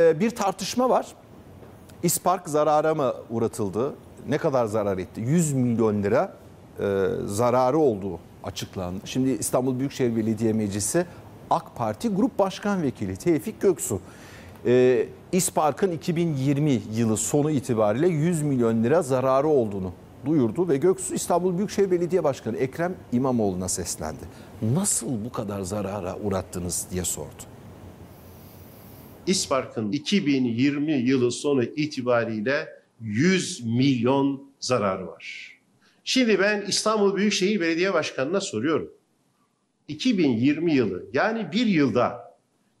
Ee, bir tartışma var. İspark zarara mı uğratıldı? Ne kadar zarar etti? 100 milyon lira e, zararı olduğu açıklandı. Şimdi İstanbul Büyükşehir Belediye Meclisi AK Parti Grup Başkan Vekili Tevfik Göksu. Ee, İspark'ın 2020 yılı sonu itibariyle 100 milyon lira zararı olduğunu duyurdu ve Göksu İstanbul Büyükşehir Belediye Başkanı Ekrem İmamoğlu'na seslendi. Nasıl bu kadar zarara uğrattınız diye sordu. İspark'ın 2020 yılı sonu itibariyle 100 milyon zararı var. Şimdi ben İstanbul Büyükşehir Belediye Başkanı'na soruyorum. 2020 yılı yani bir yılda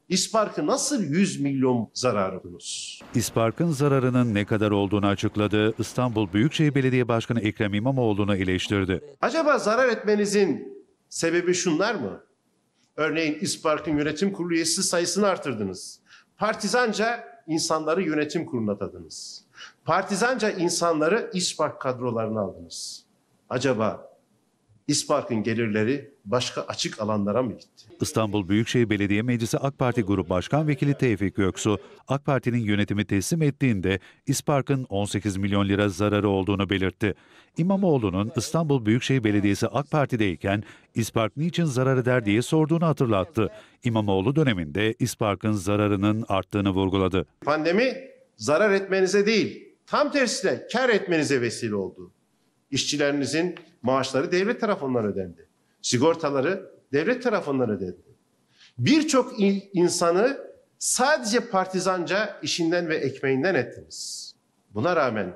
İspark'ı nasıl 100 milyon zararı bulunuz? İspark'ın zararının ne kadar olduğunu açıkladı. İstanbul Büyükşehir Belediye Başkanı Ekrem İmamoğlu'nu eleştirdi. Acaba zarar etmenizin sebebi şunlar mı? Örneğin İspark'ın yönetim kurulu üyesi sayısını artırdınız. Partizanca insanları yönetim kuruluna tadınız. Partizanca insanları İSPAK kadrolarına aldınız. Acaba İspark'ın gelirleri başka açık alanlara mı gitti? İstanbul Büyükşehir Belediye Meclisi AK Parti Grup Başkan Vekili Tevfik Göksu, AK Parti'nin yönetimi teslim ettiğinde İspark'ın 18 milyon lira zararı olduğunu belirtti. İmamoğlu'nun İstanbul Büyükşehir Belediyesi AK Parti'deyken İspark niçin zarar eder diye sorduğunu hatırlattı. İmamoğlu döneminde İspark'ın zararının arttığını vurguladı. Pandemi zarar etmenize değil, tam tersine kar etmenize vesile oldu işçilerinizin maaşları devlet tarafından ödendi. Sigortaları devlet tarafından ödendi. Birçok insanı sadece partizanca işinden ve ekmeğinden ettiniz. Buna rağmen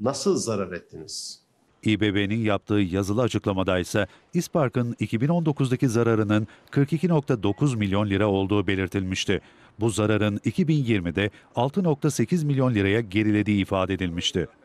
nasıl zarar ettiniz? İBB'nin yaptığı yazılı açıklamada ise İspark'ın 2019'daki zararının 42.9 milyon lira olduğu belirtilmişti. Bu zararın 2020'de 6.8 milyon liraya gerilediği ifade edilmişti.